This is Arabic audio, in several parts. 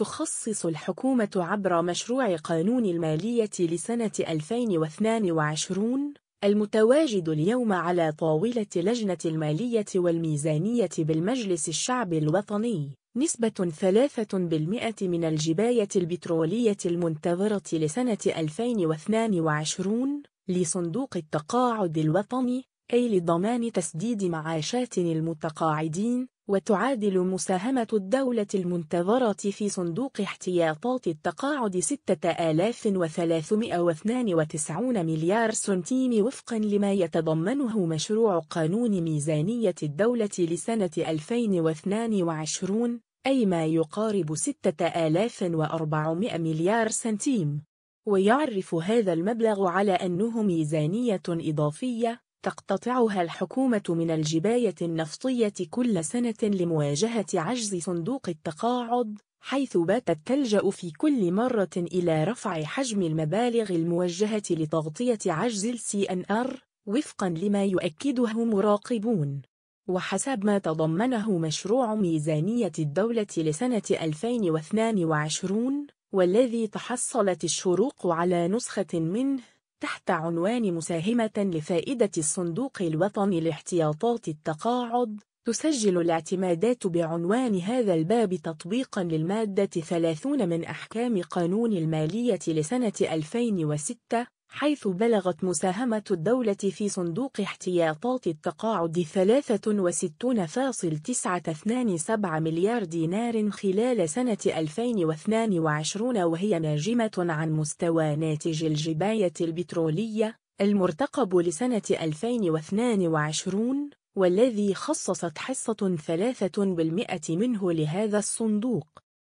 تخصص الحكومة عبر مشروع قانون المالية لسنة 2022 المتواجد اليوم على طاولة لجنة المالية والميزانية بالمجلس الشعب الوطني نسبة 3% من الجباية البترولية المنتظرة لسنة 2022 لصندوق التقاعد الوطني أي لضمان تسديد معاشات المتقاعدين وتعادل مساهمة الدولة المنتظرة في صندوق احتياطات التقاعد 6392 مليار سنتيم وفقا لما يتضمنه مشروع قانون ميزانية الدولة لسنة 2022 أي ما يقارب 6400 مليار سنتيم ويعرف هذا المبلغ على أنه ميزانية إضافية تقتطعها الحكومة من الجباية النفطية كل سنة لمواجهة عجز صندوق التقاعد حيث باتت تلجأ في كل مرة إلى رفع حجم المبالغ الموجهة لتغطية عجز السي أن أر وفقا لما يؤكده مراقبون وحسب ما تضمنه مشروع ميزانية الدولة لسنة 2022 والذي تحصلت الشروق على نسخة منه تحت عنوان مساهمة لفائدة الصندوق الوطني لاحتياطات التقاعد تسجل الاعتمادات بعنوان هذا الباب تطبيقا للمادة 30 من أحكام قانون المالية لسنة 2006 حيث بلغت مساهمة الدولة في صندوق احتياطات التقاعد 63.927 مليار دينار خلال سنة 2022 وهي ناجمة عن مستوى ناتج الجباية البترولية المرتقب لسنة 2022 والذي خصصت حصة 3% منه لهذا الصندوق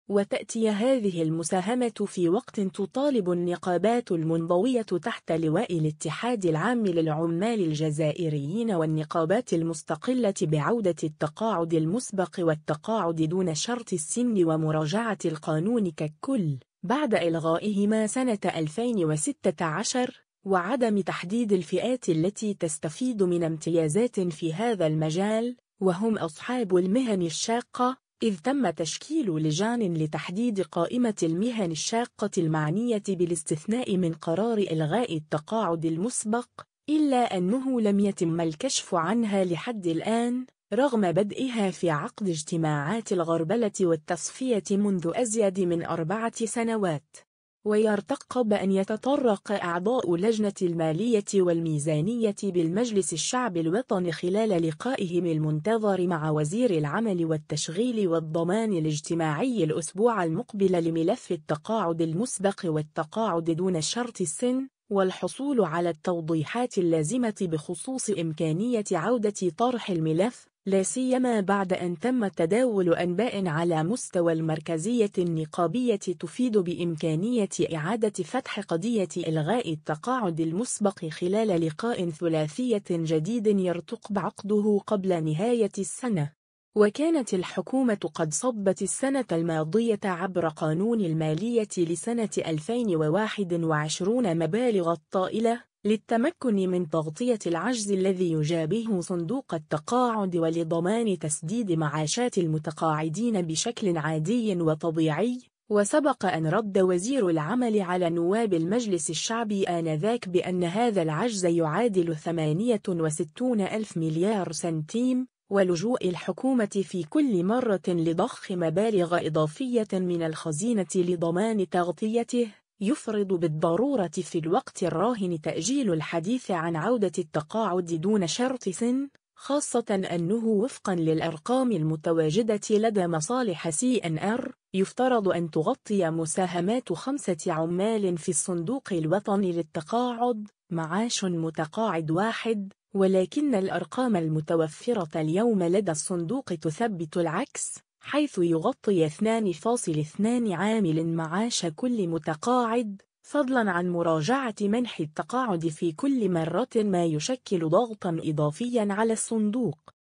وتأتي هذه المساهمة في وقت تطالب النقابات المنضوية تحت لواء الاتحاد العام للعمال الجزائريين والنقابات المستقلة بعودة التقاعد المسبق والتقاعد دون شرط السن ومراجعة القانون ككل بعد إلغائهما سنة 2016 وعدم تحديد الفئات التي تستفيد من امتيازات في هذا المجال وهم أصحاب المهن الشاقة إذ تم تشكيل لجان لتحديد قائمة المهن الشاقة المعنية بالاستثناء من قرار إلغاء التقاعد المسبق إلا أنه لم يتم الكشف عنها لحد الآن رغم بدئها في عقد اجتماعات الغربلة والتصفية منذ أزيد من أربعة سنوات ويرتقب بأن يتطرق أعضاء لجنة المالية والميزانية بالمجلس الشعب الوطني خلال لقائهم المنتظر مع وزير العمل والتشغيل والضمان الاجتماعي الأسبوع المقبل لملف التقاعد المسبق والتقاعد دون شرط السن والحصول على التوضيحات اللازمة بخصوص إمكانية عودة طرح الملف لا سيما بعد أن تم تداول أنباء على مستوى المركزية النقابية تفيد بإمكانية إعادة فتح قضية إلغاء التقاعد المسبق خلال لقاء ثلاثية جديد يرتقب عقده قبل نهاية السنة وكانت الحكومة قد صبت السنة الماضية عبر قانون المالية لسنة 2021 مبالغ الطائلة للتمكن من تغطية العجز الذي يجابه صندوق التقاعد ولضمان تسديد معاشات المتقاعدين بشكل عادي وطبيعي وسبق أن رد وزير العمل على نواب المجلس الشعبي آنذاك بأن هذا العجز يعادل 68 ألف مليار سنتيم ولجوء الحكومة في كل مرة لضخ مبالغ إضافية من الخزينة لضمان تغطيته يفرض بالضرورة في الوقت الراهن تأجيل الحديث عن عودة التقاعد دون شرط سن خاصة أنه وفقا للأرقام المتواجدة لدى مصالح سي ان ار يفترض أن تغطي مساهمات خمسة عمال في الصندوق الوطني للتقاعد معاش متقاعد واحد ولكن الأرقام المتوفرة اليوم لدى الصندوق تثبت العكس حيث يغطي 2.2 عامل معاش كل متقاعد فضلا عن مراجعة منح التقاعد في كل مرة ما يشكل ضغطا إضافيا على الصندوق